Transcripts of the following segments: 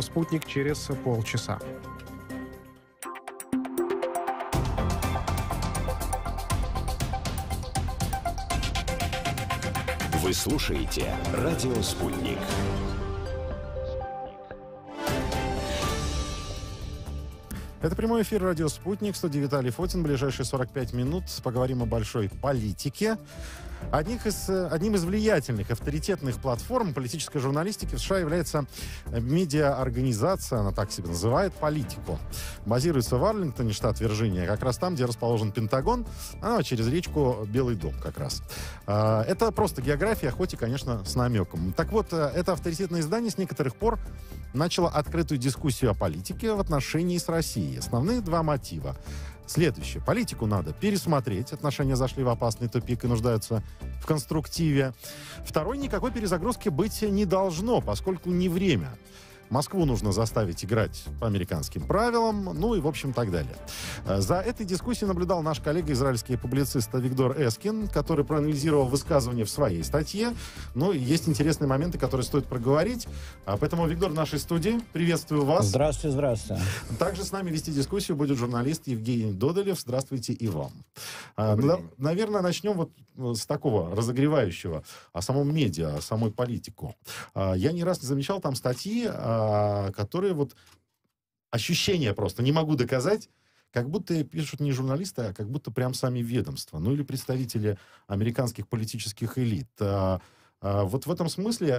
«Спутник» через полчаса. Вы слушаете «Радио Спутник». Это прямой эфир «Радио Спутник», студии Виталий Фотин. Ближайшие 45 минут поговорим о большой политике. Одних из, э, одним из влиятельных, авторитетных платформ политической журналистики в США является э, медиаорганизация, она так себя называет, «Политику». Базируется в Арлингтоне, штат Вирджиния, как раз там, где расположен Пентагон, а через речку Белый дом как раз. А, это просто география, хоть и, конечно, с намеком. Так вот, э, это авторитетное издание с некоторых пор начало открытую дискуссию о политике в отношении с Россией. Основные два мотива. Следующее. Политику надо пересмотреть. Отношения зашли в опасный тупик и нуждаются в конструктиве. Второй. Никакой перезагрузки быть не должно, поскольку не время. Москву нужно заставить играть по американским правилам, ну и, в общем, так далее. Э, за этой дискуссией наблюдал наш коллега, израильский публицист Виктор Эскин, который проанализировал высказывания в своей статье. Ну, есть интересные моменты, которые стоит проговорить. А поэтому, Виктор, в нашей студии. Приветствую вас. Здравствуйте, здравствуйте. Также с нами вести дискуссию будет журналист Евгений Додолев. Здравствуйте и вам. А, на, наверное, начнем вот э, с такого разогревающего о самом медиа, о самой политику. А, я не раз не замечал там статьи, а, которые вот ощущения просто, не могу доказать, как будто пишут не журналисты, а как будто прям сами ведомства, ну или представители американских политических элит. А, а, вот в этом смысле,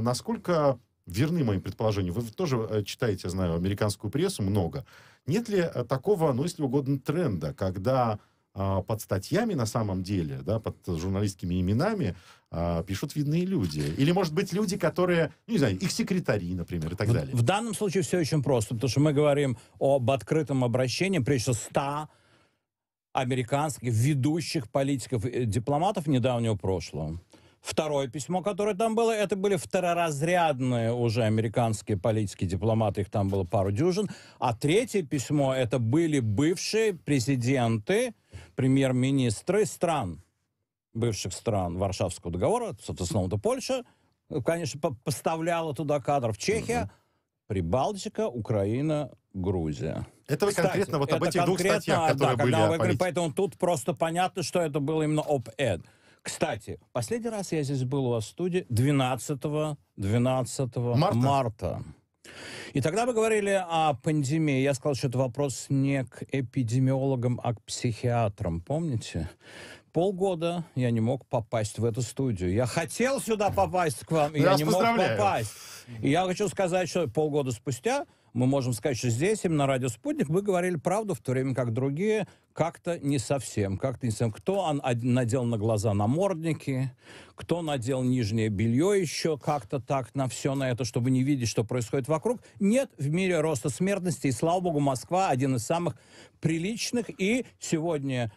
насколько верны моим предположениям, вы тоже э, читаете, знаю, американскую прессу много, нет ли э, такого, ну если угодно, тренда, когда а, под статьями на самом деле, да, под журналистскими именами а, пишут видные люди. Или, может быть, люди, которые, ну, не знаю, их секретари, например, и так в, далее. В данном случае все очень просто, потому что мы говорим об открытом обращении, прежде всего, 100 американских ведущих политиков и э, дипломатов недавнего прошлого. Второе письмо, которое там было, это были второразрядные уже американские политические дипломаты, их там было пару дюжин. А третье письмо, это были бывшие президенты, премьер-министры стран, бывших стран Варшавского договора, соответственно, это Польша, конечно, по поставляла туда кадров. Чехия, Прибалтика, Украина, Грузия. Это вы Кстати, конкретно вот об этих двух статьях, которые да, были. Вы, политике. поэтому тут просто понятно, что это было именно об-эд. Кстати, последний раз я здесь был у вас в студии 12, 12 марта. марта. И тогда мы говорили о пандемии. Я сказал, что это вопрос не к эпидемиологам, а к психиатрам. Помните? Полгода я не мог попасть в эту студию. Я хотел сюда попасть к вам, и я не мог попасть. И я хочу сказать, что полгода спустя мы можем сказать, что здесь именно радио «Спутник» вы говорили правду, в то время как другие как-то не совсем. Как-то не совсем. Кто он надел на глаза намордники, кто надел нижнее белье еще как-то так на все на это, чтобы не видеть, что происходит вокруг. Нет в мире роста смертности. И, слава богу, Москва один из самых приличных. И сегодня,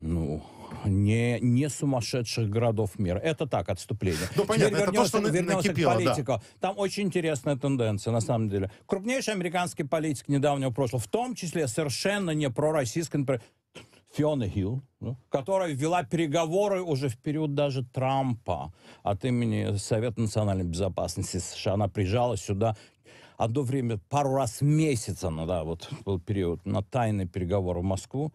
ну, не, не сумасшедших городов мира. Это так, отступление. Ну, понятно, Теперь это вернемся, то, что вернемся накипело, к политику. Да. Там очень интересная тенденция, на самом деле. Крупнейший американский политик недавнего прошлого, в том числе совершенно не пророссийский, например, Фиона Хилл, ну, которая вела переговоры уже в период даже Трампа от имени Совета национальной безопасности США. Она приезжала сюда одно время, пару раз в месяц она, да, вот был период на тайные переговоры в Москву.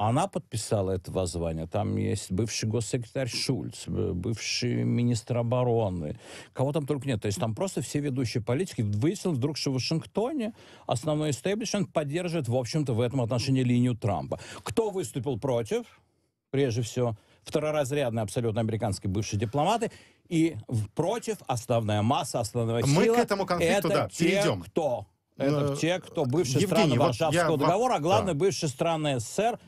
Она подписала это воззвание. Там есть бывший госсекретарь Шульц, бывший министр обороны. Кого там только нет. То есть там просто все ведущие политики. Выяснилось вдруг, что в Вашингтоне основной истеблишмент поддерживает, в общем-то, в этом отношении линию Трампа. Кто выступил против? Прежде всего, второразрядные абсолютно американские бывшие дипломаты. И против основная масса, основная сила. Мы к этому конфликту, это да, те, перейдем. кто это э, те, кто бывшие страны вот Варшавского я... договора, а главное, да. бывшие страны СССР,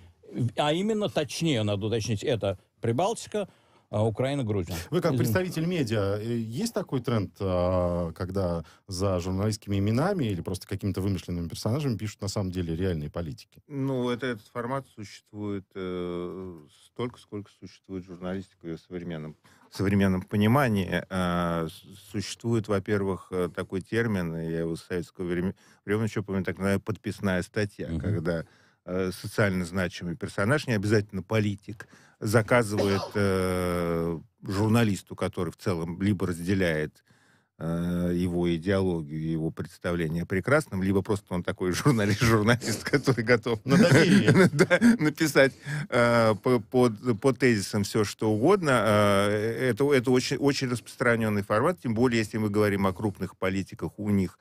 а именно, точнее, надо уточнить, это Прибалтика, а Украина, Грузия. Вы как представитель медиа, э, есть такой тренд, а, когда за журналистскими именами или просто какими-то вымышленными персонажами пишут на самом деле реальные политики? Ну, это, этот формат существует э, столько, сколько существует журналистика в современном, в современном понимании. Э, существует, во-первых, э, такой термин, я его с советского времени, времени еще помню, так называемая подписная статья, угу. когда Э, социально значимый персонаж, не обязательно политик, заказывает э, журналисту, который в целом либо разделяет э, его идеологию, его представление о прекрасном, либо просто он такой журналист, журналист, который готов написать э, по тезисам все, что угодно. Э, это очень очень распространенный формат, тем более, если мы говорим о крупных политиках, у них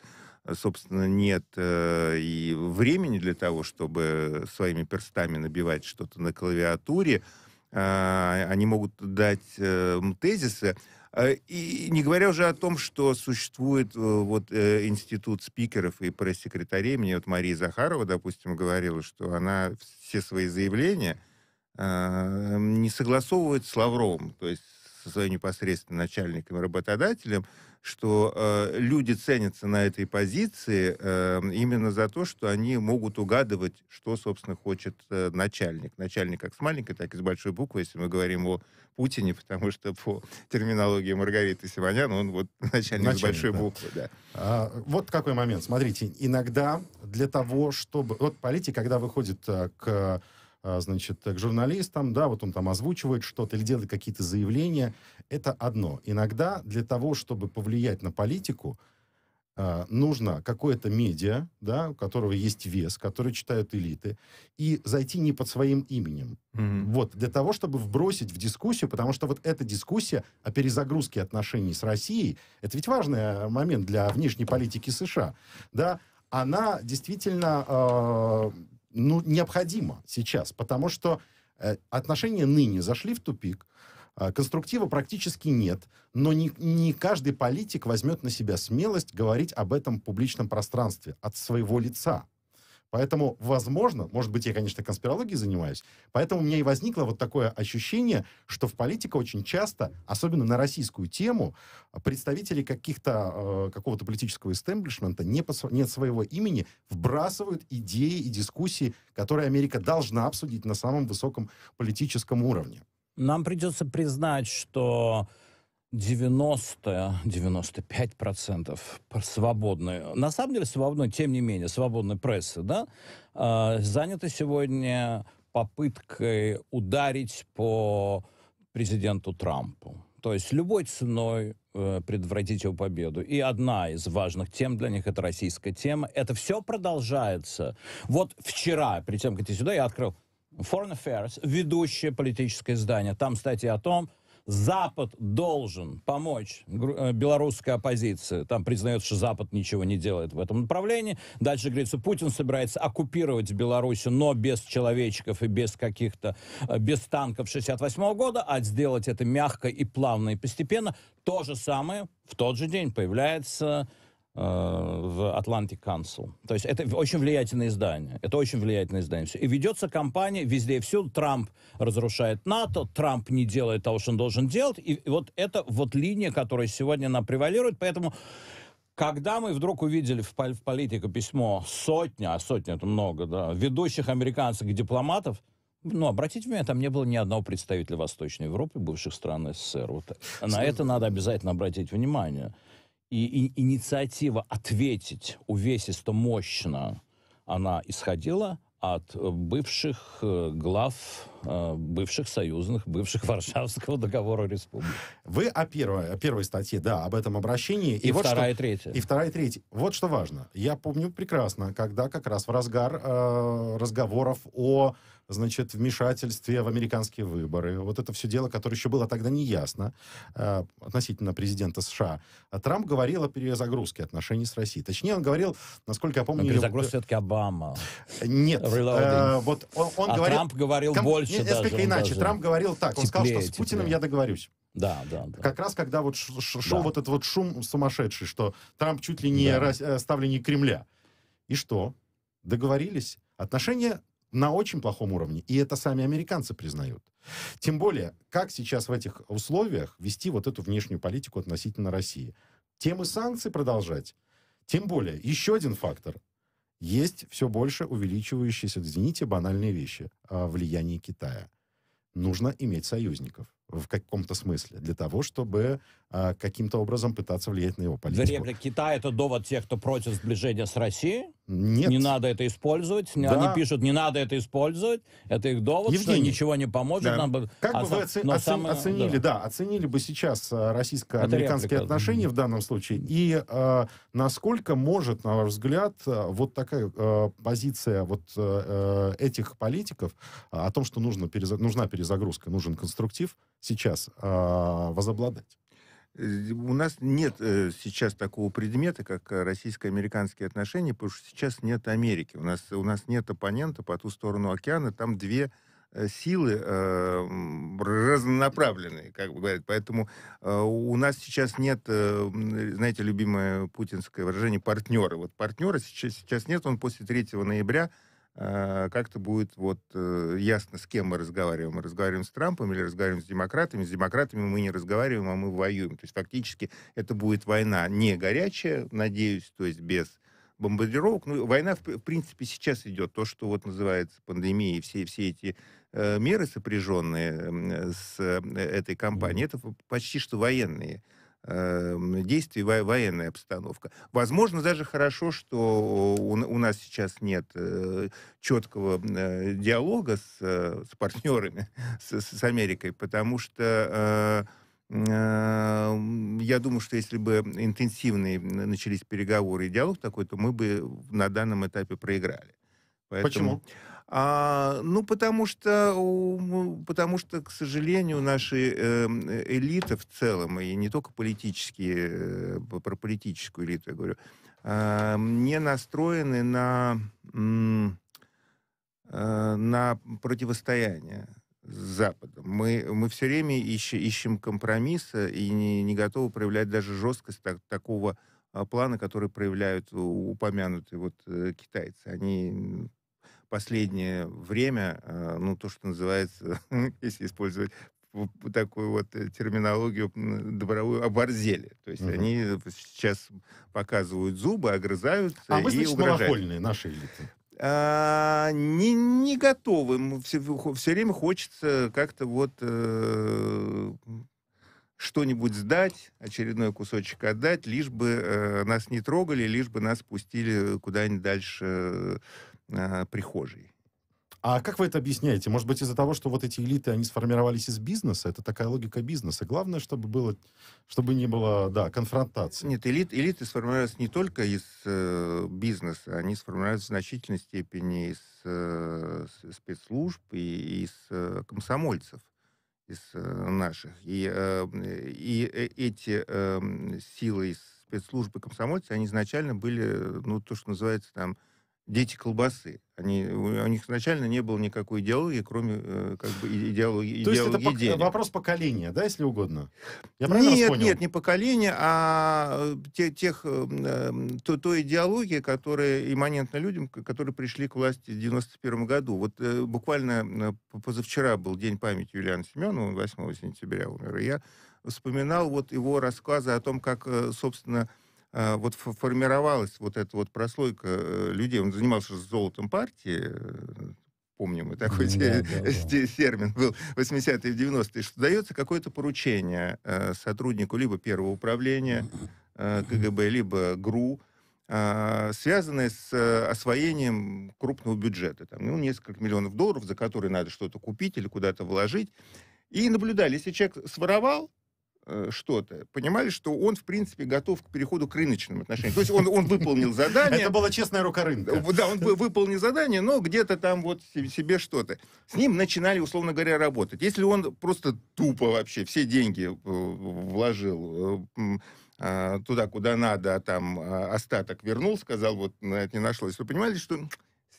Э, собственно, нет э, и времени для того, чтобы своими перстами набивать что-то на клавиатуре. А, они могут дать э, тезисы. И не говоря уже о том, что существует вот институт спикеров и пресс-секретарей. Мне вот Мария Захарова, допустим, говорила, что она все свои заявления а, не согласовывает с Лавровым, то есть со своим непосредственным начальником и работодателем, что э, люди ценятся на этой позиции э, именно за то, что они могут угадывать, что, собственно, хочет э, начальник. Начальник как с маленькой, так и с большой буквы, если мы говорим о Путине, потому что по терминологии Маргариты Симонян он вот начальник, начальник с большой да. буквы. Да. А, вот какой момент. Смотрите, иногда для того, чтобы... Вот политик, когда выходит а, к а, значит, к журналистам, да, вот он там озвучивает что-то или делает какие-то заявления, это одно. Иногда для того, чтобы повлиять на политику, а, нужно какое-то медиа, да, у которого есть вес, который читают элиты, и зайти не под своим именем. Mm-hmm. Вот, для того, чтобы вбросить в дискуссию, потому что вот эта дискуссия о перезагрузке отношений с Россией, это ведь важный э, момент для внешней политики США, да, она действительно э, ну, необходимо сейчас, потому что э, отношения ныне зашли в тупик, а, конструктива практически нет, но не, не каждый политик возьмет на себя смелость говорить об этом в публичном пространстве от своего лица. Поэтому, возможно, может быть, я, конечно, конспирологией занимаюсь, поэтому у меня и возникло вот такое ощущение, что в политике очень часто, особенно на российскую тему, представители каких-то, э, какого-то политического истеблишмента не, под, не своего имени вбрасывают идеи и дискуссии, которые Америка должна обсудить на самом высоком политическом уровне. Нам придется признать, что 90-95% свободной, на самом деле свободной, тем не менее, свободной прессы, да, э, заняты сегодня попыткой ударить по президенту Трампу. То есть любой ценой э, предотвратить его победу. И одна из важных тем для них это российская тема. Это все продолжается. Вот вчера, перед тем, как идти сюда, я открыл Foreign Affairs, ведущее политическое издание. Там статья о том, Запад должен помочь э, белорусской оппозиции. Там признается, что Запад ничего не делает в этом направлении. Дальше говорится, Путин собирается оккупировать Беларусь, но без человечков и без каких-то, э, без танков 68 -го года, а сделать это мягко и плавно и постепенно. То же самое в тот же день появляется Э, в Atlantic Council. То есть это очень влиятельное издание. Это очень влиятельное издание. И ведется кампания везде и всюду. Трамп разрушает НАТО, Трамп не делает того, что он должен делать. И вот это вот линия, которая сегодня она превалирует. Поэтому когда мы вдруг увидели в, в политику письмо сотня, а сотня это много, да, ведущих американских дипломатов, ну, обратите внимание, там не было ни одного представителя Восточной Европы, бывших стран СССР. Вот. На это надо обязательно обратить внимание. И, и инициатива ответить увесисто, мощно, она исходила от э, бывших э, глав э, бывших союзных, бывших Варшавского договора республик. Вы о первой, о первой статье, да, об этом обращении. И, и вот вторая что, и третья. И вторая и третья. Вот что важно. Я помню прекрасно, когда как раз в разгар э, разговоров о значит, вмешательстве в американские выборы. Вот это все дело, которое еще было тогда неясно э, относительно президента США. А Трамп говорил о перезагрузке отношений с Россией. Точнее, он говорил, насколько я помню... Но перезагрузка все-таки Обама. Нет. Э, вот он, он а говорил, Трамп говорил ком, больше Нет, Несколько даже, иначе. Даже... Трамп говорил так. Теплее, он сказал, что с Путиным теплее. я договорюсь. Да, да, да. Как раз когда вот шел да. вот этот вот шум сумасшедший, что Трамп чуть ли не да. Э, ставление Кремля. И что? Договорились? Отношения на очень плохом уровне. И это сами американцы признают. Тем более, как сейчас в этих условиях вести вот эту внешнюю политику относительно России? Темы санкций продолжать? Тем более, еще один фактор. Есть все больше увеличивающиеся, извините, банальные вещи, а, влияние Китая. Нужно иметь союзников в каком-то смысле, для того, чтобы э, каким-то образом пытаться влиять на его политику. Время Китая это довод тех, кто против сближения с Россией? Нет. Не надо это использовать. Да. Они пишут, не надо это использовать. Это их довод, Евгений, что ничего не поможет. Да. Нам бы... Как а бы вы оце... оце... самое... оценили, да. да, оценили бы сейчас э, российско-американские отношения в данном случае? И э, насколько может, на ваш взгляд, э, вот такая э, позиция вот э, э этих политиков о том, что нужно перез... нужна перезагрузка, нужен конструктив, сейчас э, возобладать? У нас нет э, сейчас такого предмета, как э, российско-американские отношения, потому что сейчас нет Америки. У нас, у нас нет оппонента по ту сторону океана. Там две э, силы э, разнонаправленные, как бы говорят. Поэтому э, у нас сейчас нет, э, знаете, любимое путинское выражение партнера. Вот партнера сейчас, сейчас нет, он после 3 ноября Э, как-то будет вот э, ясно, с кем мы разговариваем. Мы разговариваем с Трампом или разговариваем с демократами. С демократами мы не разговариваем, а мы воюем. То есть фактически это будет война не горячая, надеюсь, то есть без бомбардировок. Ну, война, в, принципе, сейчас идет. То, что вот называется пандемией, все, все эти э, меры, сопряженные с э, этой кампанией, это почти что военные. Эм, действий военная обстановка. Возможно, даже хорошо, что у нас сейчас нет э, четкого э, диалога с, э, с партнерами, с, с Америкой, потому что эм, я думаю, что если бы интенсивные начались переговоры и диалог такой, то мы бы на данном этапе проиграли. Поэтому... Почему? А, ну, потому что, потому что, к сожалению, наши эм, э, элиты в целом, и не только политические, э, про политическую элиту я говорю, а, не настроены на, э, на противостояние с Западом. Мы, мы все время ищ ищем компромисса и не, не готовы проявлять даже жесткость так, такого а, плана, который проявляют упомянутые вот китайцы. Они последнее время, э, ну, то, что называется, если использовать такую вот э, терминологию добровую оборзели. То есть угу. они сейчас показывают зубы, огрызаются а вы, и значит, угрожают. наши элиты. А, не, не готовы. Все, все время хочется как-то вот э, что-нибудь сдать, очередной кусочек отдать, лишь бы э, нас не трогали, лишь бы нас пустили куда-нибудь дальше э, прихожей. А как вы это объясняете? Может быть, из-за того, что вот эти элиты, они сформировались из бизнеса? Это такая логика бизнеса. Главное, чтобы, было, чтобы не было да, конфронтации. Нет, элит, элиты сформировались не только из э, бизнеса, они сформировались в значительной степени из э, спецслужб и из э, комсомольцев из э, наших. И, э, и э, эти э, силы из спецслужб и комсомольцев они изначально были, э, ну, то, что называется там дети колбасы. Они, у них изначально не было никакой идеологии, кроме э, как бы идеологии То идеологии есть это денег. вопрос поколения, да, если угодно? Я нет, понял? нет, не поколения, а э, те, тех, э, то, той идеологии, которая имманентна людям, которые пришли к власти в 91 году. Вот буквально позавчера был День памяти Юлиана Семенова, 8 сентября умер, и я вспоминал вот его рассказы о том, как, собственно, а, вот формировалась вот эта вот прослойка э, людей. Он занимался золотом партии, э, помним, и такой да, да, термин был 80-е и 90-е, что дается какое-то поручение э, сотруднику либо первого управления КГБ, либо ГРУ, а, связанное с освоением крупного бюджета. Там, ну, несколько миллионов долларов, за которые надо что-то купить или куда-то вложить. И наблюдали, если человек своровал, Э, что-то, понимали, что он, в принципе, готов к переходу к рыночным отношениям. То есть он, он выполнил задание. Это была честная рука рынка. Э, да, он выполнил задание, но где-то там вот себе что-то. С ним начинали, условно говоря, работать. Если он просто тупо вообще все деньги э, вложил а, туда, куда надо, а там а, остаток вернул, сказал, вот «Ну, это не нашлось. Вы понимали, что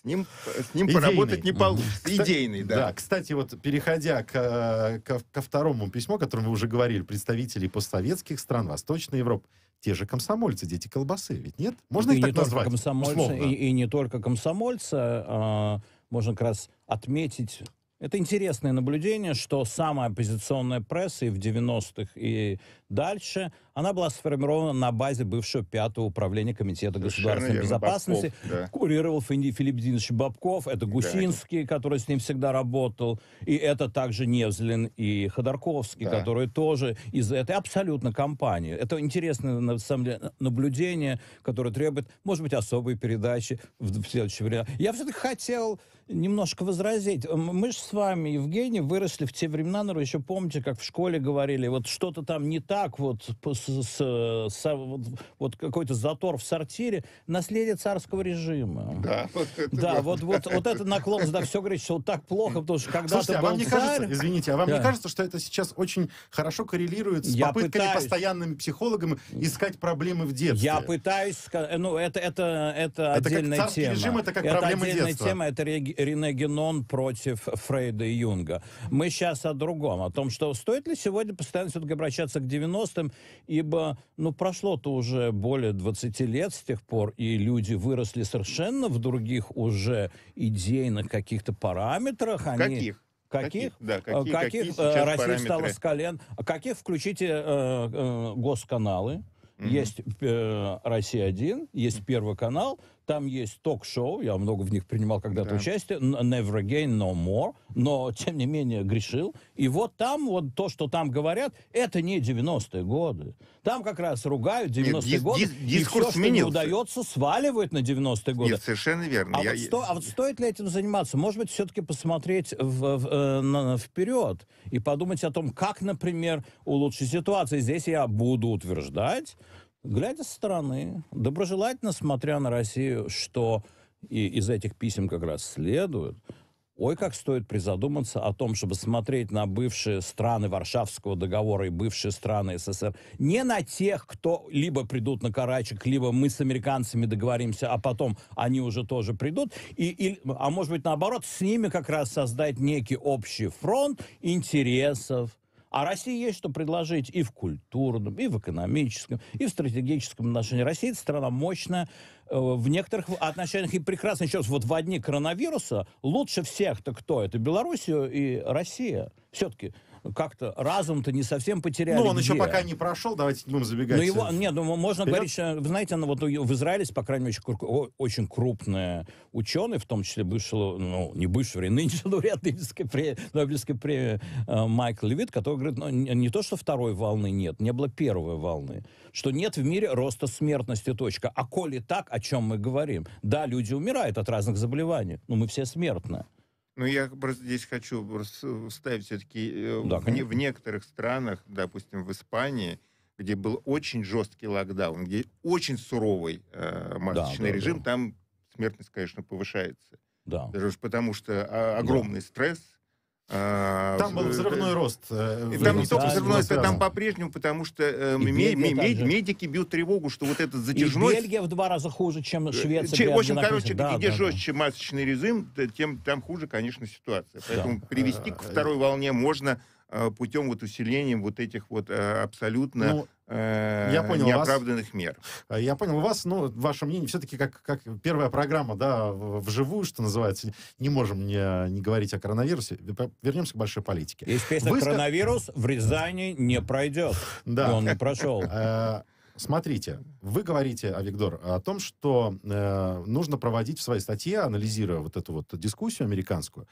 с ним, э, с ним Идейный. поработать не получится. Кстати, Идейный, да. Да, кстати, вот переходя к, э, к, ко второму письму, о котором вы уже говорили, представителей постсоветских стран Восточной Европы, те же комсомольцы, дети колбасы, ведь нет? Можно и их не так назвать? Комсомольцы, и, и не только комсомольцы, а, можно как раз отметить это интересное наблюдение, что самая оппозиционная пресса и в 90-х, и дальше, она была сформирована на базе бывшего пятого управления Комитета государственной верно, безопасности. Бабков, да. Курировал Филипп Димович Бабков, это Гусинский, да. который с ним всегда работал, и это также Невзлин и Ходорковский, да. которые тоже из этой абсолютно компании. Это интересное, на самом деле, наблюдение, которое требует, может быть, особой передачи в, в следующем время. Я все-таки хотел немножко возразить. Мы же с вами, Евгений, выросли в те времена, наверное, еще помните, как в школе говорили, вот что-то там не так вот с с, с, вот, вот какой-то затор в сортире, наследие царского режима. Да, да, Вот, вот, вот это наклон, да, все говорит, что вот так плохо, потому что когда-то Слушайте, а вам не царь... кажется, извините, а вам да. не кажется, что это сейчас очень хорошо коррелирует с Я попытками пытаюсь... постоянным психологам искать проблемы в детстве? Я пытаюсь, ну, это, это, это, это отдельная как тема. режим, это как это проблема отдельная детства. тема, это Рене Генон против Фрейда и Юнга. Мы сейчас о другом, о том, что стоит ли сегодня постоянно все-таки обращаться к 90-м ибо, ну, прошло-то уже более 20 лет с тех пор, и люди выросли совершенно в других уже идейных каких-то параметрах. Они... Каких? Каких? Каких, да, э, Каких? каких какие э, Россия параметры? стала с колен? А каких включите э, э, госканалы? Угу. Есть э, Россия 1, есть Первый канал, там есть ток-шоу, я много в них принимал когда-то да. участие, Never Again, No More, но, тем не менее, грешил. И вот там, вот то, что там говорят, это не 90-е годы. Там как раз ругают 90-е Нет, годы, дис- дис- и все, что не удается, сваливают на 90-е годы. Нет, совершенно верно. А, я, вот, Сто, а вот стоит ли этим заниматься? Может быть, все-таки посмотреть в, в, э, на, вперед и подумать о том, как, например, улучшить ситуацию. Здесь я буду утверждать, глядя со стороны, доброжелательно смотря на Россию, что и из этих писем как раз следует, ой, как стоит призадуматься о том, чтобы смотреть на бывшие страны Варшавского договора и бывшие страны СССР. Не на тех, кто либо придут на карачек, либо мы с американцами договоримся, а потом они уже тоже придут. И, и, а может быть, наоборот, с ними как раз создать некий общий фронт интересов, а России есть что предложить и в культурном, и в экономическом, и в стратегическом отношении. Россия – это страна мощная, э, в некоторых отношениях и прекрасно. сейчас вот в одни коронавируса лучше всех-то кто? Это Белоруссия и Россия. Все-таки как-то разум-то не совсем потеряли. Ну, он где? еще пока не прошел, давайте не будем забегать. Ну, его, нет, ну, можно Вперед? говорить, что, вы знаете, ну, вот в Израиле, по крайней мере, очень, очень крупные ученые, в том числе бывшего, ну, не бывшего, а нынешнего лауреата Нобелевской премии, э, Майкл Левит, который говорит, ну, не то, что второй волны нет, не было первой волны, что нет в мире роста смертности, точка. А коли так, о чем мы говорим? Да, люди умирают от разных заболеваний, но мы все смертны. Ну, я просто здесь хочу просто э, вставить все-таки э, да, в, в некоторых странах, допустим, в Испании, где был очень жесткий локдаун, где очень суровый э, масочный да, да, режим, да. там смертность, конечно, повышается. Да. потому что а, огромный да. стресс, а, там был взрывной рост. Э, там не только взрывной рост, а там по-прежнему, потому что э, медики бьют тревогу, что вот этот затяжной... И Бельгия в два раза хуже, чем э, Швеция. Чем, в общем, короче, где жестче масочный режим, тем там хуже, конечно, ситуация. Поэтому привести к второй волне можно Э, путем вот усиления вот этих вот э, абсолютно ну, э, я понял, неоправданных вас, мер. Я понял. вас, но ну, ваше мнение все-таки как, как первая программа, да, вживую, что называется, не можем не, не говорить о коронавирусе. Вернемся к большой политике. Естественно, Вы... коронавирус в Рязани не пройдет. Да. он не прошел. Смотрите, вы говорите, Авигдор, о том, что э, нужно проводить в своей статье, анализируя вот эту вот дискуссию американскую,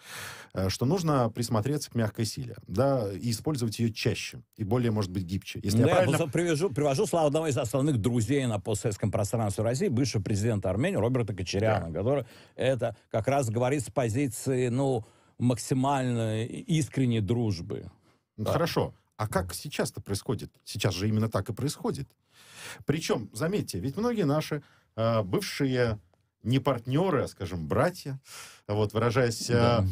э, что нужно присмотреться к мягкой силе, да, и использовать ее чаще, и более, может быть, гибче. Если да, ну, я, правильно... я привожу слава одного из основных друзей на постсоветском пространстве России, бывшего президента Армении Роберта Кочеряна, да. который это как раз говорит с позиции, ну, максимально искренней дружбы. Ну, хорошо. А как сейчас-то происходит? Сейчас же именно так и происходит. Причем, заметьте, ведь многие наши э, бывшие не партнеры, а, скажем, братья, вот, выражаясь э, да.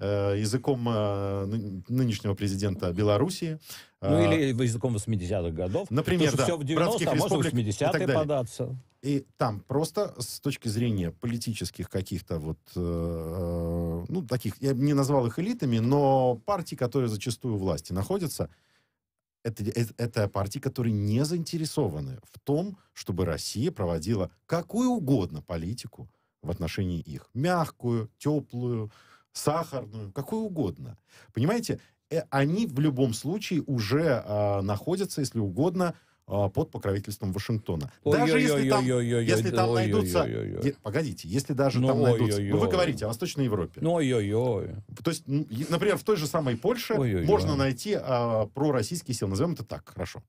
э, языком э, нынешнего президента Белоруссии. Э, ну, или языком 80-х годов. Например, да. Все в 90 а можно в 80-е податься. И там просто с точки зрения политических каких-то вот, э, э ну, таких, я не назвал их элитами, но партии, которые зачастую у власти находятся, это, это партии, которые не заинтересованы в том, чтобы Россия проводила какую угодно политику в отношении их. Мягкую, теплую, сахарную, какую угодно. Понимаете, э, они в любом случае уже э, находятся, если угодно, а, под покровительством Вашингтона. даже если там, если там найдутся... Погодите, если даже там найдутся... Ну, вы говорите о Восточной Европе. Ну, ой-ой-ой. То есть, например, в той же самой Польше можно найти а, пророссийские силы. Назовем это так, хорошо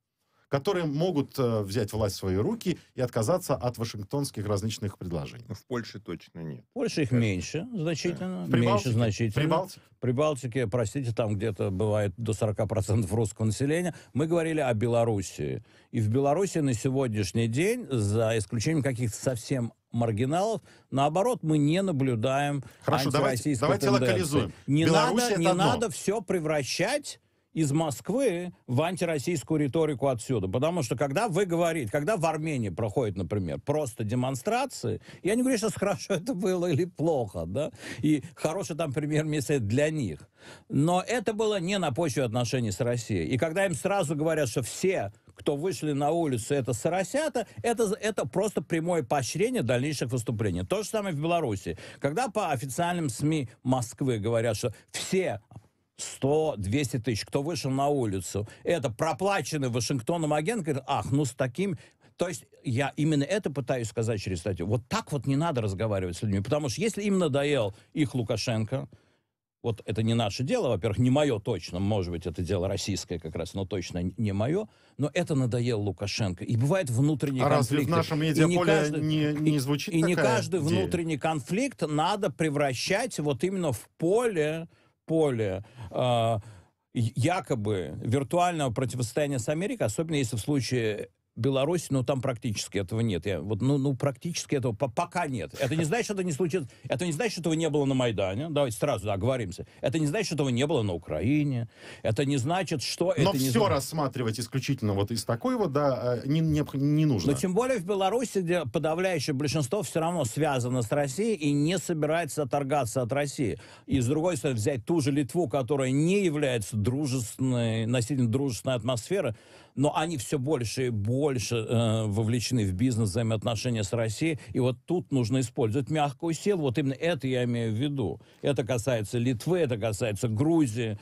которые могут э, взять власть в свои руки и отказаться от вашингтонских различных предложений. В Польше точно нет. В Польше их меньше значительно. Да. Прибалтике? Меньше значительно. Прибалтике? Прибалтике, простите, там где-то бывает до 40% русского населения. Мы говорили о Белоруссии. И в Беларуси на сегодняшний день, за исключением каких-то совсем маргиналов. Наоборот, мы не наблюдаем Хорошо, давайте, давайте тенденции. локализуем. Не надо, не надо все превращать из Москвы в антироссийскую риторику отсюда. Потому что когда вы говорите, когда в Армении проходят, например, просто демонстрации, я не говорю сейчас, хорошо это было или плохо, да, и хороший там пример, министр для них. Но это было не на почве отношений с Россией. И когда им сразу говорят, что все кто вышли на улицу, это соросята, это, это просто прямое поощрение дальнейших выступлений. То же самое в Беларуси. Когда по официальным СМИ Москвы говорят, что все 100-200 тысяч, кто вышел на улицу. Это проплаченный Вашингтоном агент говорит, ах, ну с таким... То есть я именно это пытаюсь сказать через статью. Вот так вот не надо разговаривать с людьми, потому что если им надоел их Лукашенко, вот это не наше дело, во-первых, не мое точно, может быть, это дело российское как раз, но точно не мое, но это надоел Лукашенко. И бывает внутренний а конфликт. разве в нашем медиаполе не, каждый, не, не звучит И, и не каждый идея. внутренний конфликт надо превращать вот именно в поле поле э, якобы виртуального противостояния с Америкой, особенно если в случае Беларусь, ну там практически этого нет. Я, вот, ну, ну, практически этого по пока нет. Это не значит, что это не случится. Это не значит, что этого не было на Майдане. Давайте сразу договоримся. Это не значит, что этого не было на Украине. Это не значит, что... Но это все значит. рассматривать исключительно вот из такой вот, да, э, не, не, не нужно. Но тем более в Беларуси, где подавляющее большинство все равно связано с Россией и не собирается оторгаться от России. И с другой стороны, взять ту же Литву, которая не является дружественной, носителем дружественной атмосферы, но они все больше и больше э, вовлечены в бизнес, взаимоотношения с Россией, и вот тут нужно использовать мягкую силу, вот именно это я имею в виду. Это касается Литвы, это касается Грузии,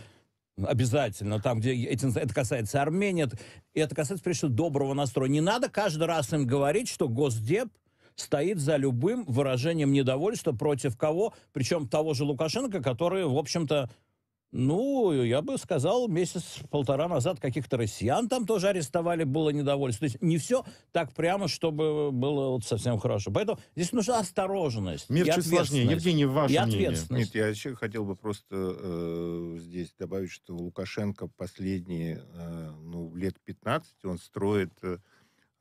Обязательно, там, где эти, это касается Армении, это, это касается, прежде всего, доброго настроя. Не надо каждый раз им говорить, что Госдеп стоит за любым выражением недовольства против кого, причем того же Лукашенко, который, в общем-то, ну, я бы сказал, месяц-полтора назад каких-то россиян там тоже арестовали, было недовольство. То есть не все так прямо, чтобы было вот совсем хорошо. Поэтому здесь нужна осторожность. Мир чуть сложнее. Евгений, ваше и ответственность. Нет, я еще хотел бы просто э, здесь добавить, что Лукашенко последние э, ну, лет 15, он строит... Э,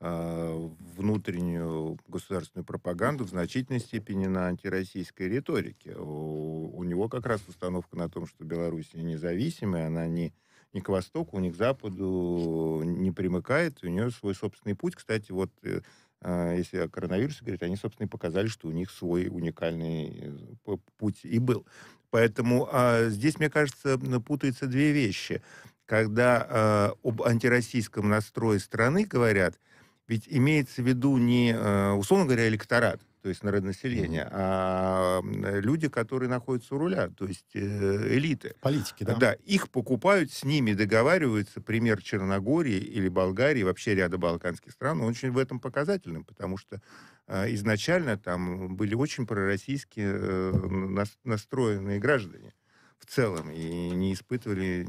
а, внутреннюю государственную пропаганду в значительной степени на антироссийской риторике. У, него как раз установка на том, что Беларусь независимая, она не, не к востоку, не к западу не примыкает, у нее свой собственный путь. Кстати, вот э, а, если о коронавирусе говорить, они, собственно, и показали, что у них свой уникальный э, путь и был. Поэтому а, здесь, мне кажется, путаются две вещи. Когда а, об антироссийском настрое страны говорят – ведь имеется в виду не, э, условно говоря, электорат, то есть народонаселение, mm-hmm. а люди, которые находятся у руля, то есть э, элиты. Политики, да? Да, их покупают, с ними договариваются. Пример Черногории или Болгарии, вообще ряда балканских стран, он очень в этом показательным, потому что э, изначально там были очень пророссийские настроенные граждане в целом и не испытывали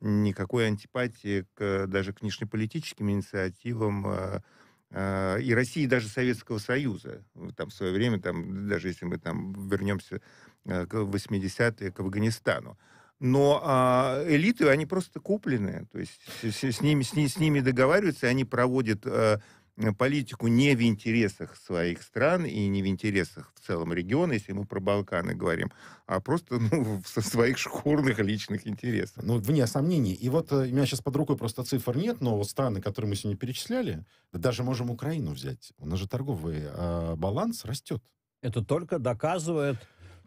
никакой антипатии к, даже к внешнеполитическим инициативам а, а, и России, и даже Советского Союза. Там в свое время, там, даже если мы там вернемся э, к 80-е, к Афганистану. Но а, элиты, они просто купленные То есть с, с, ними, с, с ними договариваются, они проводят а, политику не в интересах своих стран и не в интересах в целом региона, если мы про Балканы говорим, а просто ну, со своих шкурных личных интересов. Ну, вне сомнений. И вот э, у меня сейчас под рукой просто цифр нет, но вот страны, которые мы сегодня перечисляли, даже можем Украину взять. У нас же торговый э, баланс растет. Это только доказывает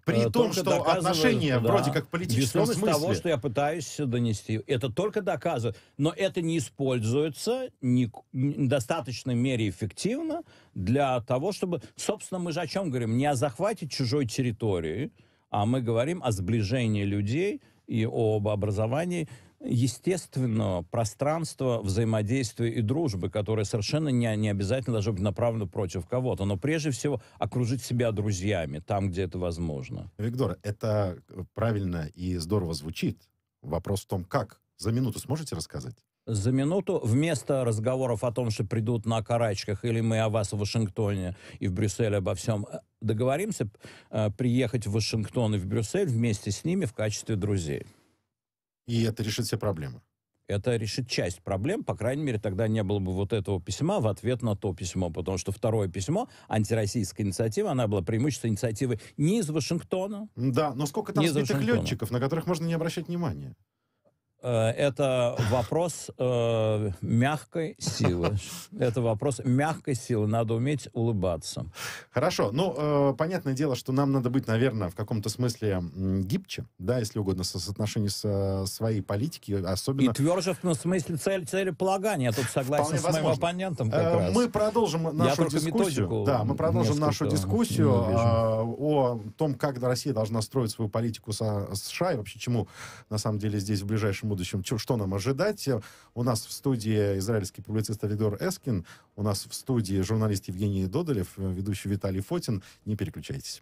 при э, том, что отношения да, вроде как в политическом смысле... того, что я пытаюсь донести, это только доказывает. Но это не используется не, не, в достаточной мере эффективно для того, чтобы... Собственно, мы же о чем говорим? Не о захвате чужой территории, а мы говорим о сближении людей и об образовании естественного пространства взаимодействия и дружбы, которое совершенно не, не обязательно должно быть направлено против кого-то, но прежде всего окружить себя друзьями там, где это возможно. Виктор, это правильно и здорово звучит. Вопрос в том, как. За минуту сможете рассказать? за минуту. Вместо разговоров о том, что придут на карачках или мы о вас в Вашингтоне и в Брюсселе обо всем э, договоримся, э, приехать в Вашингтон и в Брюссель вместе с ними в качестве друзей. И это решит все проблемы. Это решит часть проблем, по крайней мере, тогда не было бы вот этого письма в ответ на то письмо, потому что второе письмо, антироссийская инициатива, она была преимущественно инициативы не из Вашингтона. Да, но сколько там сбитых летчиков, на которых можно не обращать внимания. Э, это вопрос э, мягкой силы. Это вопрос мягкой силы. Надо уметь улыбаться. Хорошо. Ну, э, понятное дело, что нам надо быть, наверное, в каком-то смысле гибче, да, если угодно, со соотношении со своей политики, особенно... И тверже в ну, смысле цель, целеполагания. Я тут согласен с моим оппонентом как э, раз. Мы продолжим нашу Я дискуссию. Да, мы продолжим нашу дискуссию э, о том, как Россия должна строить свою политику со США и вообще чему, на самом деле, здесь в ближайшем будущем, что, что нам ожидать. Э, у нас в студии израильский публицист Авидор Эскин, у нас в студии журналист Евгений Додолев, э, ведущий Виталий Фотин. Не переключайтесь.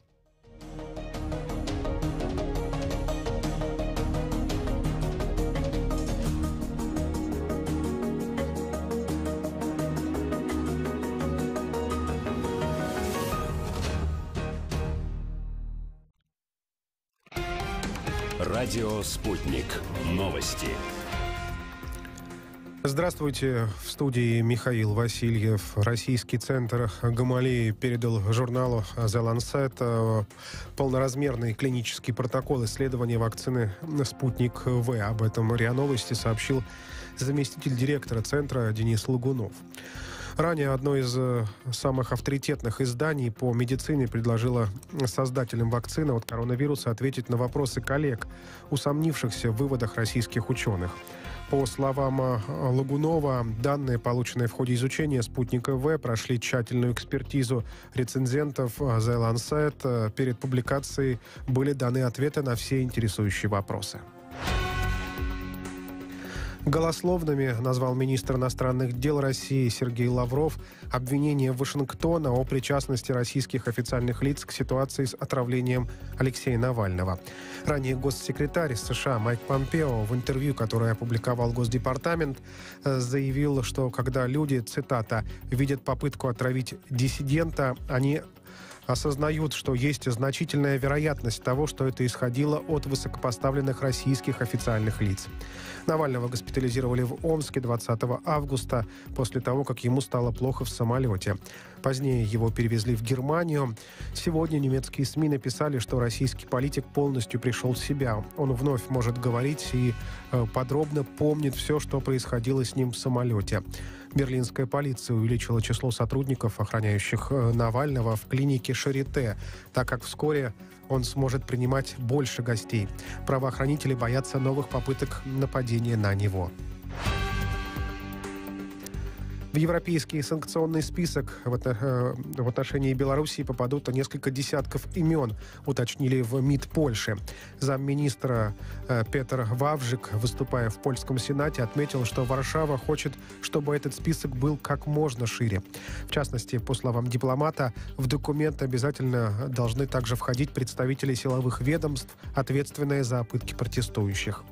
Радио «Спутник». Новости. Здравствуйте. В студии Михаил Васильев. Российский центр Гамалеи передал журналу The Lancet э, полноразмерный клинический протокол исследования вакцины «Спутник В». Об этом РИА Новости сообщил заместитель директора центра Денис Лагунов. Ранее одно из э, самых авторитетных изданий по медицине предложило создателям вакцины от коронавируса ответить на вопросы коллег, усомнившихся в выводах российских ученых. По словам э, Лагунова, данные, полученные в ходе изучения спутника В, прошли тщательную экспертизу рецензентов э, The Lancet. Перед публикацией были даны ответы на все интересующие вопросы. Голословными назвал министр иностранных дел России Сергей Лавров обвинение Вашингтона о причастности российских официальных лиц к ситуации с отравлением Алексея Навального. Ранее госсекретарь США Майк Помпео в интервью, которое опубликовал Госдепартамент, э, заявил, что когда люди, цитата, «видят попытку отравить диссидента, они осознают, что есть значительная вероятность того, что это исходило от высокопоставленных российских официальных лиц. Навального госпитализировали в Омске 20 августа после того, как ему стало плохо в самолете. Позднее его перевезли в Германию. Сегодня немецкие СМИ написали, что российский политик полностью пришел в себя. Он вновь может говорить и э, подробно помнит все, что происходило с ним в самолете. Берлинская полиция увеличила число сотрудников, охраняющих э, Навального в клинике Шарите, так как вскоре он сможет принимать больше гостей. Правоохранители боятся новых попыток нападения на него. В европейский санкционный список э, в отношении Белоруссии попадут несколько десятков имен, уточнили в МИД Польши. Замминистра э, Петр Вавжик, выступая в польском сенате, отметил, что Варшава хочет, чтобы этот список был как можно шире. В частности, по словам дипломата, в документ обязательно должны также входить представители силовых ведомств, ответственные за пытки протестующих.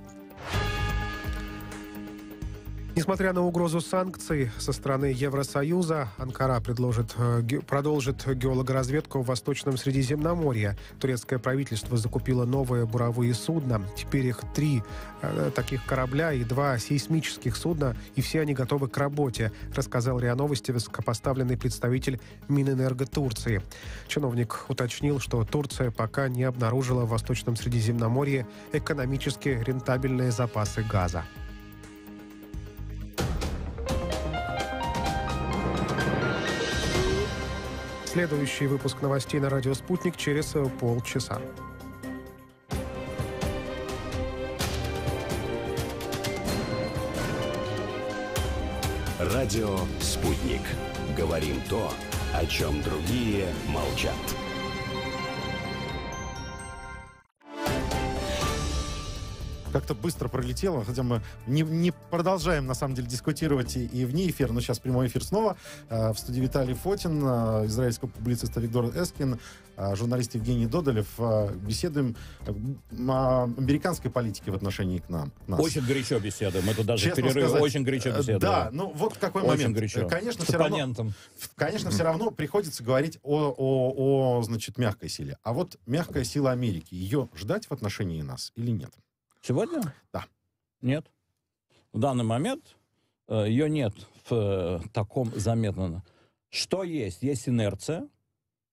Несмотря на угрозу санкций со стороны Евросоюза, Анкара предложит, э, продолжит геологоразведку в Восточном Средиземноморье. Турецкое правительство закупило новые буровые судна. Теперь их три э, таких корабля и два сейсмических судна, и все они готовы к работе, рассказал РИА Новости высокопоставленный представитель Минэнерго Турции. Чиновник уточнил, что Турция пока не обнаружила в Восточном Средиземноморье экономически рентабельные запасы газа. Следующий выпуск новостей на радио «Спутник» через э, полчаса. Радио «Спутник». Говорим то, о чем другие молчат. как-то быстро пролетело, хотя мы не, не продолжаем, на самом деле, дискутировать и, и вне эфира, но сейчас прямой эфир снова. Э, в студии Виталий Фотин, э, израильского публициста Виктор Эскин, э, журналист Евгений Додолев. Э, беседуем о американской политике в отношении к нам. нас. Очень горячо беседуем, это даже Честно перерыв, сказать, очень горячо беседуем. Да, ну вот какой очень момент. горячо. Конечно, все равно, конечно, все равно приходится говорить о, о, о, значит, мягкой силе. А вот мягкая сила Америки, ее ждать в отношении нас или нет? Сегодня? Да. Нет. В данный момент э, ее нет в э, таком заметном. Что есть? Есть инерция.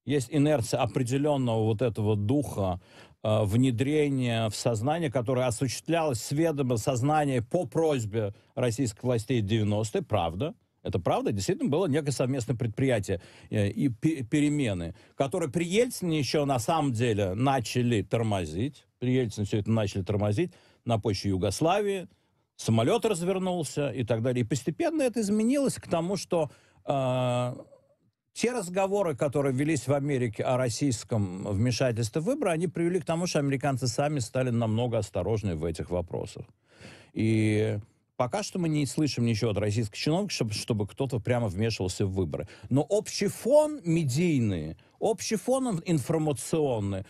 Есть инерция определенного вот этого духа э, внедрения в сознание, которое осуществлялось сведомо сознание по просьбе российских властей 90-е, правда. Это правда, действительно было некое совместное предприятие э, и перемены, которые при Ельцине еще на самом деле начали тормозить при Ельцине все это начали тормозить на почве Югославии, самолет развернулся и так далее. И постепенно это изменилось к тому, что э, те разговоры, которые велись в Америке о российском вмешательстве в выборы, они привели к тому, что американцы сами стали намного осторожнее в этих вопросах. И пока что мы не слышим ничего от российских чиновников, чтобы, чтобы кто-то прямо вмешивался в выборы. Но общий фон медийный, общий фон информационный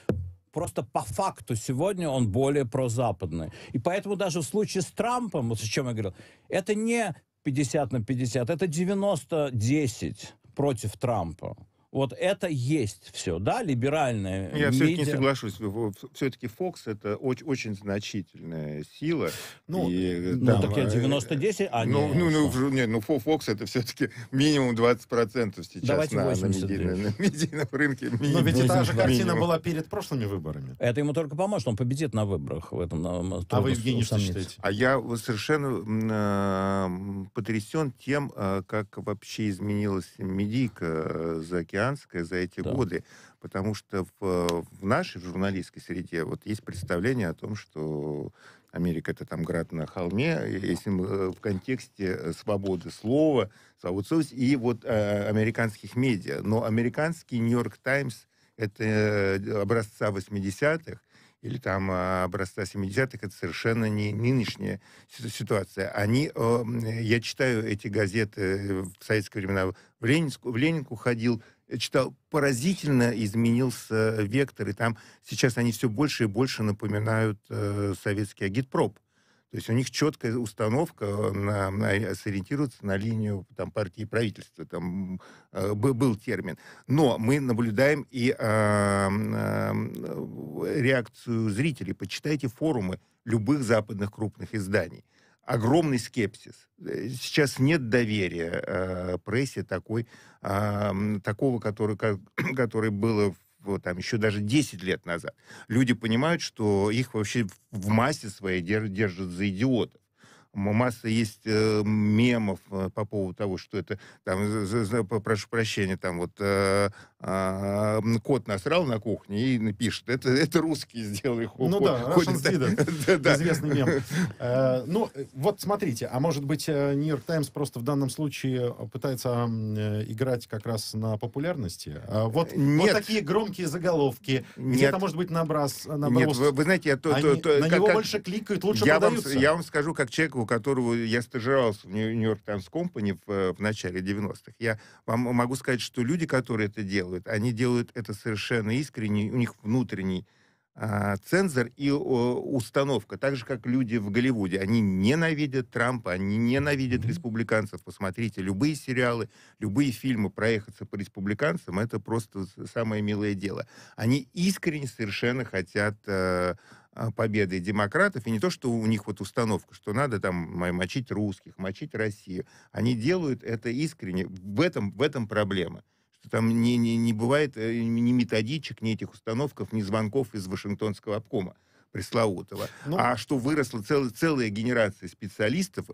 просто по факту сегодня он более прозападный. И поэтому даже в случае с Трампом, вот о чем я говорил, это не 50 на 50, это 90-10 против Трампа. Вот это есть все, да, либеральное. Я медиа... все-таки не соглашусь. Все-таки Fox это очень, очень значительная сила. Ну, и, э, ну там, так я 90-10, а, а ну, не... Ну, ну, не, ну, Fox это все-таки минимум 20% сейчас на, на, медийном, на медийном рынке. Минимум. Но ведь 80, та же картина минимум. была перед прошлыми выборами. Это ему только поможет, он победит на выборах. В этом, на, а вы, Евгений, что считаете? А я совершенно э, а, потрясен тем, э, как вообще изменилась медийка э, за тихоокеанское за эти да. годы. Потому что в, э, в нашей журналистской среде вот есть представление о том, что Америка это там град на холме, если мы э, в контексте э, свободы слова, свободы слова и вот э, американских медиа. Но американский Нью-Йорк Таймс это образца 80-х, или там а, образца 70-х, это совершенно не нынешняя ситуация. Они, я читаю эти газеты в советские времена, в Ленинку, в Ленинку ходил, читал, поразительно изменился вектор, и там сейчас они все больше и больше напоминают э, советский агитпроп. То есть у них четкая установка на, на, сориентироваться на линию там, партии и правительства. Там э, был термин. Но мы наблюдаем и э, эм, э, реакцию зрителей. Почитайте форумы любых западных крупных изданий огромный скепсис. Э, сейчас нет доверия э, прессе такой, э, такого, который, как, который было вот, там, еще даже 10 лет назад. Люди понимают, что их вообще в массе своей держат за идиотов масса есть э, мемов э, по поводу того, что это, там, за, э, за, прошу прощения, там вот э, э, кот насрал на кухне и пишет, это, это русские сделали. Ну да, Russian Zidane, известный мем. Э, ну, э, вот смотрите, а может быть, Нью-Йорк Таймс просто в данном случае пытается играть как раз на популярности? Вот такие громкие заголовки, где-то, может быть, наброс... Нет, вы знаете, я... На него больше кликают, лучше продаются. Я вам скажу, как человек которого я стажировался в Нью-Йорк Таймс Компани в, э, начале 90-х, я вам могу сказать, что люди, которые это делают, они делают это совершенно искренне, у них внутренний а, цензор и установка, так же, как люди в Голливуде. Они ненавидят Трампа, они ненавидят mm-hmm. республиканцев. Посмотрите, любые сериалы, любые фильмы проехаться по республиканцам, это просто самое милое дело. Они искренне совершенно хотят... Э, а, победой демократов, и не то, что у них вот установка, что надо там мочить русских, мочить Россию. Они делают это искренне. В этом, в этом проблема. Что там не, не, не бывает э, ни методичек, ни этих установков, ни звонков из Вашингтонского обкома пресловутого. Ну, а что выросла цел, целая генерация специалистов,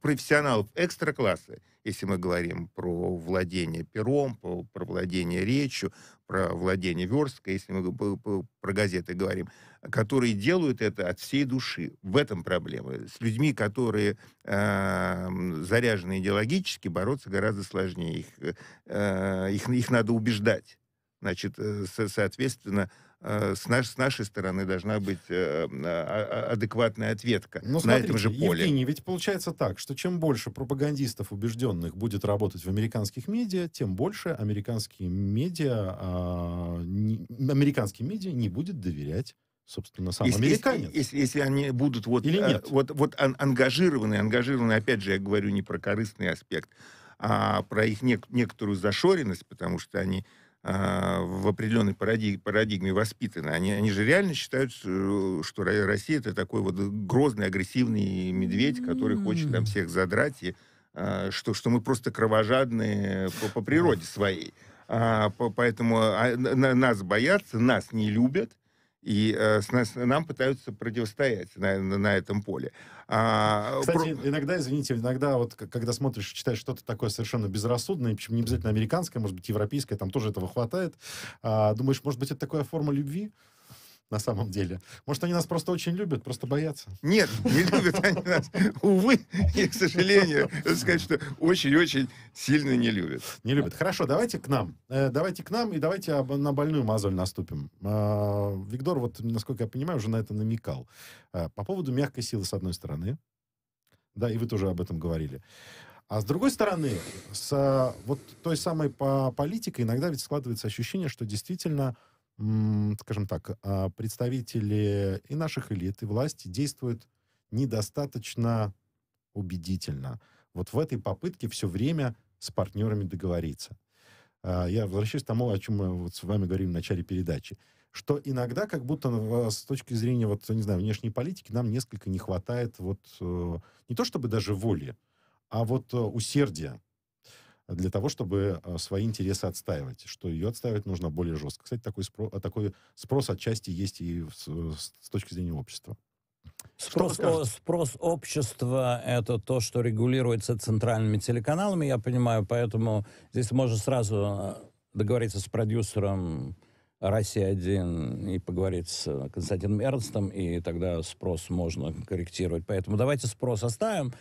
профессионалов экстра-класса, если мы говорим про владение пером, про, про владение речью, про владение версткой, если мы про газеты говорим которые делают это от всей души. В этом проблема. С людьми, которые э, заряжены идеологически, бороться гораздо сложнее. Их, э, э их, их надо убеждать. Значит, э, со, соответственно, э, с, наш, с нашей стороны должна быть а, а, адекватная ответка Но ну, на смотрите, этом же поле. Евгений, ведь получается так, что чем больше пропагандистов убежденных будет работать в американских медиа, тем больше американские медиа, а, не, американские медиа не будет доверять собственно, сам если, американец. Если, если они будут вот, Или э, нет? вот, вот ан- ангажированные, ангажированы, опять же, я говорю не про корыстный аспект, а про их нек- некоторую зашоренность, потому что они а, в определенной парадиг- парадигме воспитаны. Они, они же реально считают, э, что Россия это такой вот грозный, агрессивный медведь, который mm-hmm. хочет там всех задрать, и а, что, что мы просто кровожадные по, по природе своей. А, по, поэтому а, на, нас боятся, нас не любят, и э, с нас, нам пытаются противостоять на, на, на этом поле. А, Кстати, про... иногда, извините, иногда вот когда смотришь, читаешь что-то такое совершенно безрассудное, причем не обязательно американское, может быть, европейское, там тоже этого хватает, а, думаешь, может быть, это такая форма любви? на самом деле. Может, они нас просто очень любят, просто боятся? Нет, не любят они нас. Увы, и, к сожалению, сказать, что очень-очень сильно не любят. Не любят. Хорошо, давайте к нам. Э, давайте к нам и давайте на больную мозоль наступим. А, Виктор, вот, насколько я понимаю, уже на это намекал. Э, по поводу мягкой силы, с одной стороны. Да, и вы тоже об этом говорили. А с другой стороны, с вот той самой по политикой иногда ведь складывается ощущение, что действительно скажем так, а, представители и наших элит, и власти действуют недостаточно убедительно. Вот в этой попытке все время с партнерами договориться. А, я возвращаюсь к тому, о чем мы вот с вами говорили в начале передачи, что иногда как будто с точки зрения вот, не знаю, внешней политики нам несколько не хватает вот э, не то чтобы даже воли, а вот э, усердия для того, чтобы а, свои интересы отстаивать, что ее отстаивать нужно более жестко. Кстати, такой, спро, а, такой спрос отчасти есть и э, с, с точки зрения общества. Спрос, о, спрос общества – это то, что регулируется центральными телеканалами, я понимаю, поэтому здесь можно сразу э, договориться с продюсером «Россия-1» и поговорить с э, Константином Эрнстом, и тогда спрос можно корректировать. Поэтому давайте спрос оставим,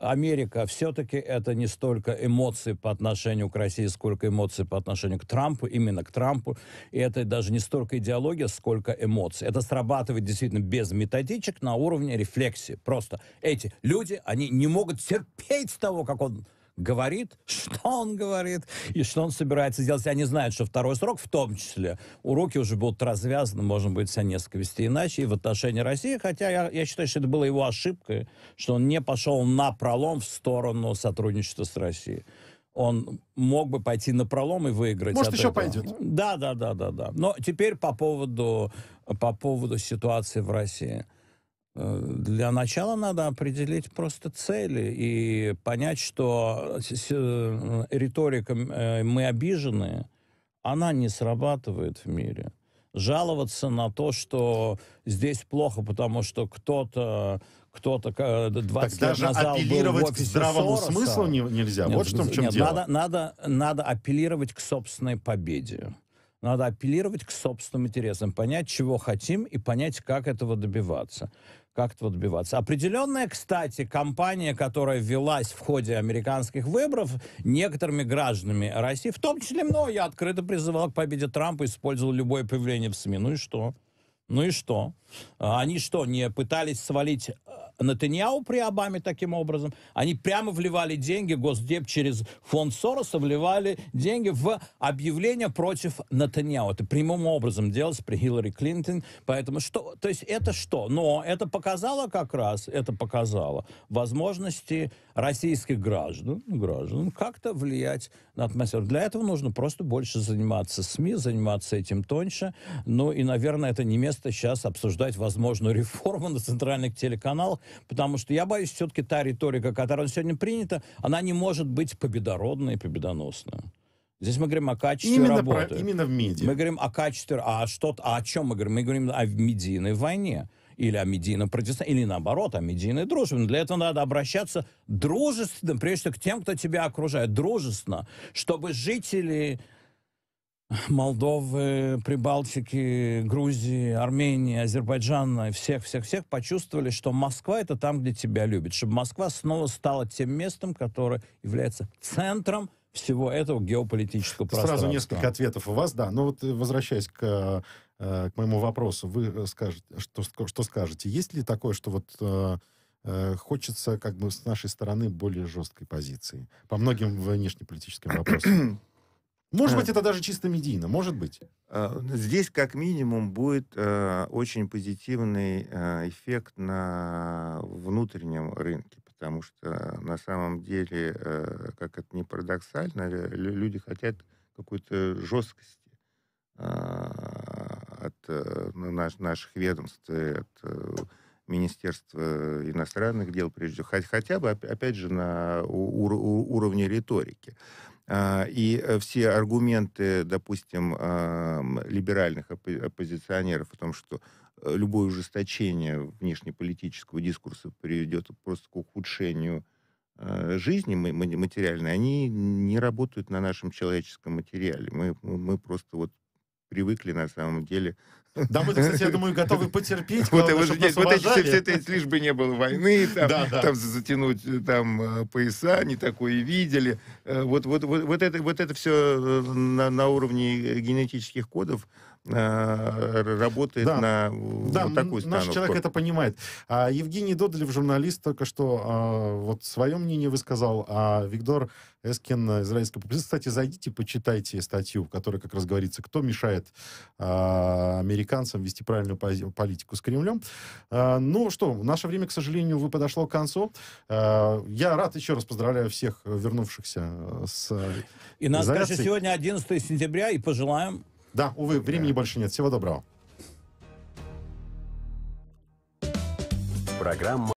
Америка все-таки это не столько эмоции по отношению к России, сколько эмоции по отношению к Трампу, именно к Трампу. И это даже не столько идеология, сколько эмоции. Это срабатывает действительно без методичек на уровне рефлексии. Просто эти люди, они не могут терпеть того, как он говорит, что он говорит и что он собирается делать. Они знают, что второй срок в том числе. Уроки уже будут развязаны, можно будет себя несколько вести иначе и в отношении России. Хотя я, я считаю, что это была его ошибкой, что он не пошел на пролом в сторону сотрудничества с Россией он мог бы пойти на пролом и выиграть. Может, еще этого. пойдет. Да, да, да, да, да. Но теперь по поводу, по поводу ситуации в России. Для начала надо определить просто цели и понять, что э, риторика э, «мы обижены», она не срабатывает в мире. Жаловаться на то, что здесь плохо, потому что кто-то кто-то 20 э, так лет назад апеллировать был в к здравому Сороса. смыслу не, нельзя. Нет, вот что, в чем нет, дело. Надо, надо, надо апеллировать к собственной победе. Надо апеллировать к собственным интересам, понять, чего хотим, и понять, как этого добиваться как-то добиваться. Определенная, кстати, кампания, которая велась в ходе американских выборов некоторыми гражданами России, в том числе мной, я открыто призывал к победе Трампа, использовал любое появление в СМИ. Ну и что? Ну и что? А они что, не пытались свалить Натаньяу при Обаме таким образом. Они прямо вливали деньги, Госдеп через фонд Сороса вливали деньги в объявление против Натаньяу. Это прямым образом делалось при Хиллари Клинтон. Поэтому что, то есть это что? Но это показало как раз, это показало возможности российских граждан, граждан как-то влиять на атмосферу. Для этого нужно просто больше заниматься СМИ, заниматься этим тоньше. Ну и, наверное, это не место сейчас обсуждать возможную реформу на центральных телеканалах. Потому что я боюсь, все-таки та риторика, которая сегодня принята, она не может быть победородной и победоносной. Здесь мы говорим о качестве именно работы. Про, именно в медиа. Мы говорим о качестве, а что, а о чем мы говорим? Мы говорим о медийной войне или о медийном протестанте, или наоборот, о медийной дружбе. Но для этого надо обращаться дружественно, прежде всего к тем, кто тебя окружает, дружественно, чтобы жители Молдовы, Прибалтики, Грузии, Армении, Азербайджана, всех-всех-всех почувствовали, что Москва – это там, где тебя любят. Чтобы Москва снова стала тем местом, которое является центром всего этого геополитического Сразу пространства. Сразу несколько ответов у вас, да. Но ну вот э, возвращаясь к, э, к моему вопросу, вы э, скажете, что, что скажете? Есть ли такое, что вот хочется как бы с нашей стороны более жесткой позиции по многим внешнеполитическим вопросам? Может э. быть, это даже чисто медийно, может быть. Э, здесь, как минимум, будет э, очень позитивный э, эффект на внутреннем рынке, потому что на самом деле, э, как это не парадоксально, э, люди хотят какой-то жесткости от наш, наших ведомств, от Министерства иностранных дел, прежде всего, хотя бы, опять же, на уровне риторики. А, и э, все аргументы, допустим, либеральных оппозиционеров о том, что э, любое ужесточение внешнеполитического дискурса приведет просто к ухудшению э, жизни материальной, они не работают на нашем человеческом материале. Мы, мы просто вот привыкли на самом деле да, мы, кстати, я думаю, готовы потерпеть. Вот, главное, вот, здесь, вот эти, лишь бы не было войны, там, затянуть э, там э, пояса, не такое видели. Э, вот, вот, вот, это, вот это все на уровне генетических кодов Э, работает да. на да, вот такую установку. наш человек это понимает. А Евгений Додолев, журналист, только что а, вот свое мнение высказал, а Виктор Эскин, израильский публицист. Кстати, зайдите, почитайте статью, в которой как раз говорится, кто мешает а, американцам вести правильную политику с Кремлем. А, ну что, наше время, к сожалению, вы подошло к концу. А, я рад еще раз поздравляю всех вернувшихся с И нас, конечно, сегодня 11 сентября, и пожелаем да, увы, времени да. больше нет. Всего доброго. Программа